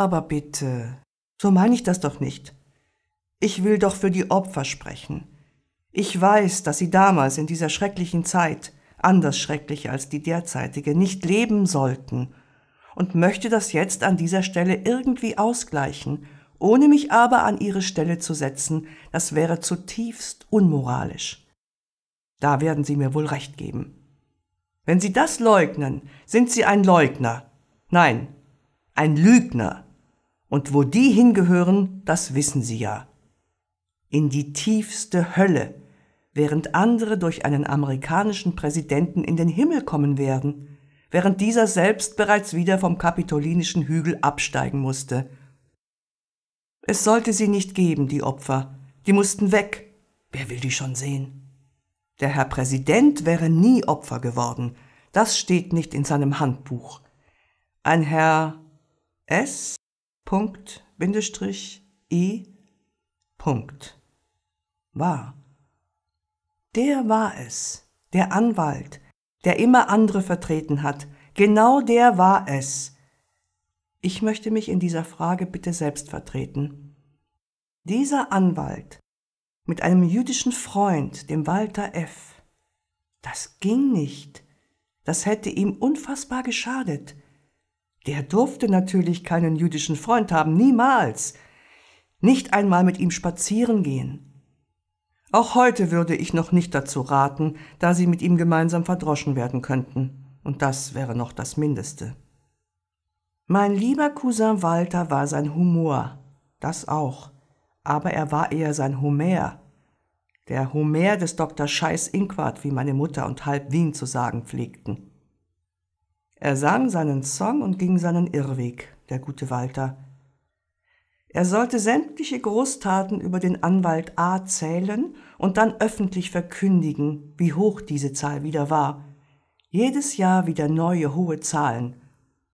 Aber bitte, so meine ich das doch nicht. Ich will doch für die Opfer sprechen. Ich weiß, dass sie damals in dieser schrecklichen Zeit, anders schrecklich als die derzeitige, nicht leben sollten und möchte das jetzt an dieser Stelle irgendwie ausgleichen, ohne mich aber an ihre Stelle zu setzen, das wäre zutiefst unmoralisch. Da werden Sie mir wohl recht geben. Wenn Sie das leugnen, sind Sie ein Leugner. Nein, ein Lügner. Und wo die hingehören, das wissen sie ja. In die tiefste Hölle, während andere durch einen amerikanischen Präsidenten in den Himmel kommen werden, während dieser selbst bereits wieder vom kapitolinischen Hügel absteigen musste. Es sollte sie nicht geben, die Opfer. Die mussten weg. Wer will die schon sehen? Der Herr Präsident wäre nie Opfer geworden. Das steht nicht in seinem Handbuch. Ein Herr S. Punkt, Bindestrich, I, Punkt. War. Der war es, der Anwalt, der immer andere vertreten hat. Genau der war es. Ich möchte mich in dieser Frage bitte selbst vertreten. Dieser Anwalt mit einem jüdischen Freund, dem Walter F., das ging nicht. Das hätte ihm unfassbar geschadet. Der durfte natürlich keinen jüdischen Freund haben, niemals. Nicht einmal mit ihm spazieren gehen. Auch heute würde ich noch nicht dazu raten, da sie mit ihm gemeinsam verdroschen werden könnten. Und das wäre noch das Mindeste. Mein lieber Cousin Walter war sein Humor. Das auch. Aber er war eher sein Homer. Der Homer des Dr. Scheiß Inquart, wie meine Mutter und halb Wien zu sagen pflegten. Er sang seinen Song und ging seinen Irrweg, der gute Walter. Er sollte sämtliche Großtaten über den Anwalt A zählen und dann öffentlich verkündigen, wie hoch diese Zahl wieder war. Jedes Jahr wieder neue hohe Zahlen.